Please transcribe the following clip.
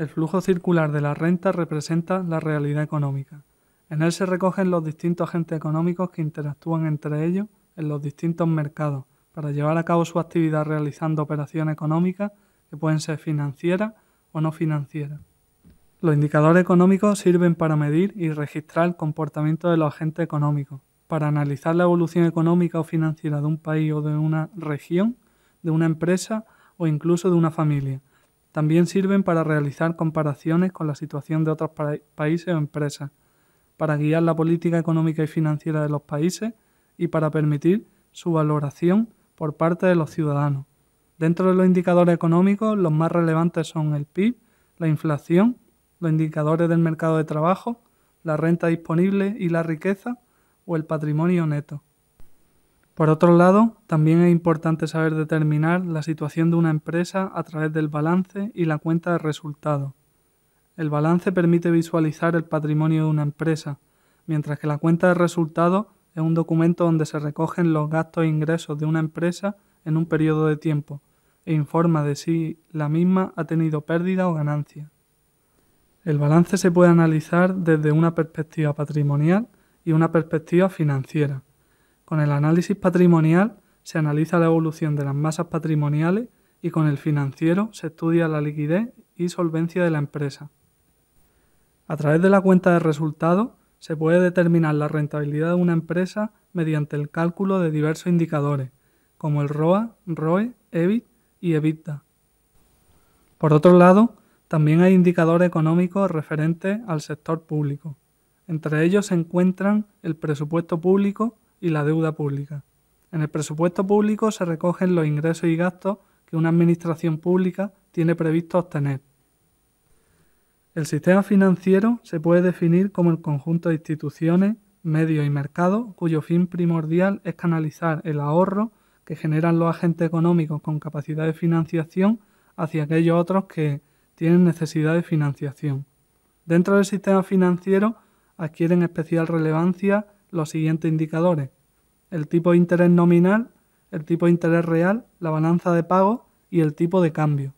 El flujo circular de la renta representa la realidad económica. En él se recogen los distintos agentes económicos que interactúan entre ellos en los distintos mercados para llevar a cabo su actividad realizando operaciones económicas que pueden ser financieras o no financieras. Los indicadores económicos sirven para medir y registrar el comportamiento de los agentes económicos, para analizar la evolución económica o financiera de un país o de una región, de una empresa o incluso de una familia, también sirven para realizar comparaciones con la situación de otros países o empresas, para guiar la política económica y financiera de los países y para permitir su valoración por parte de los ciudadanos. Dentro de los indicadores económicos, los más relevantes son el PIB, la inflación, los indicadores del mercado de trabajo, la renta disponible y la riqueza o el patrimonio neto. Por otro lado, también es importante saber determinar la situación de una empresa a través del balance y la cuenta de resultados. El balance permite visualizar el patrimonio de una empresa, mientras que la cuenta de resultados es un documento donde se recogen los gastos e ingresos de una empresa en un periodo de tiempo e informa de si la misma ha tenido pérdida o ganancia. El balance se puede analizar desde una perspectiva patrimonial y una perspectiva financiera. Con el análisis patrimonial se analiza la evolución de las masas patrimoniales y con el financiero se estudia la liquidez y solvencia de la empresa. A través de la cuenta de resultados se puede determinar la rentabilidad de una empresa mediante el cálculo de diversos indicadores, como el ROA, ROE, EBIT y EBITDA. Por otro lado, también hay indicadores económicos referentes al sector público. Entre ellos se encuentran el presupuesto público, y la deuda pública. En el presupuesto público se recogen los ingresos y gastos que una administración pública tiene previsto obtener. El sistema financiero se puede definir como el conjunto de instituciones, medios y mercados cuyo fin primordial es canalizar el ahorro que generan los agentes económicos con capacidad de financiación hacia aquellos otros que tienen necesidad de financiación. Dentro del sistema financiero adquieren especial relevancia los siguientes indicadores. El tipo de interés nominal, el tipo de interés real, la balanza de pago y el tipo de cambio.